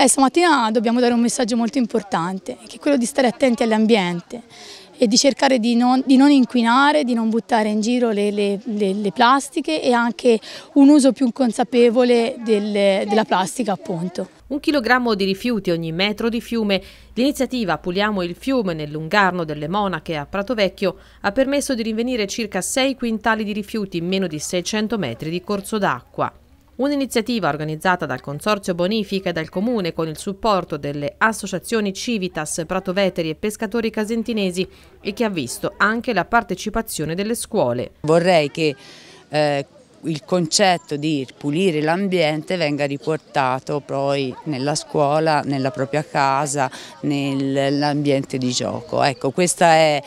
Eh, stamattina dobbiamo dare un messaggio molto importante, che è quello di stare attenti all'ambiente e di cercare di non, di non, inquinare, di non buttare in giro le, le, le, le plastiche e anche un uso più consapevole del, della plastica appunto. Un chilogrammo di rifiuti ogni metro di fiume. L'iniziativa Puliamo il fiume nel Lungarno delle Monache a Prato Vecchio ha permesso di rinvenire circa 6 quintali di rifiuti in meno di 600 metri di corso d'acqua. Un'iniziativa organizzata dal Consorzio Bonifica e dal Comune con il supporto delle associazioni Civitas, Prato Veteri e Pescatori Casentinesi e che ha visto anche la partecipazione delle scuole. Vorrei che eh, il concetto di pulire l'ambiente venga riportato poi nella scuola, nella propria casa, nell'ambiente di gioco. Ecco, questo è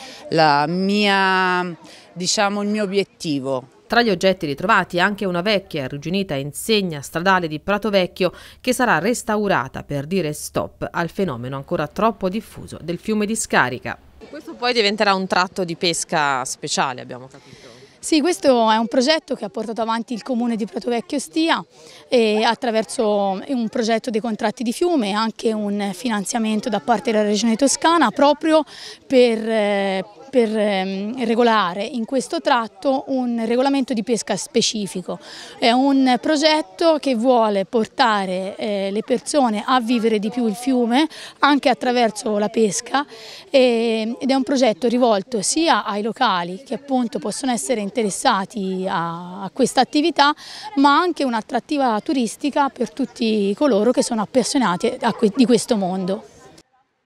mia, diciamo, il mio obiettivo. Tra gli oggetti ritrovati anche una vecchia e arrugginita insegna stradale di Prato Vecchio che sarà restaurata per dire stop al fenomeno ancora troppo diffuso del fiume di scarica. Questo poi diventerà un tratto di pesca speciale, abbiamo capito. Sì, questo è un progetto che ha portato avanti il comune di Prato Vecchio Stia attraverso un progetto dei contratti di fiume e anche un finanziamento da parte della regione toscana proprio per eh, per ehm, regolare in questo tratto un regolamento di pesca specifico. È un progetto che vuole portare eh, le persone a vivere di più il fiume anche attraverso la pesca ed è un progetto rivolto sia ai locali che appunto possono essere interessati a questa attività ma anche un'attrattiva turistica per tutti coloro che sono appassionati di questo mondo.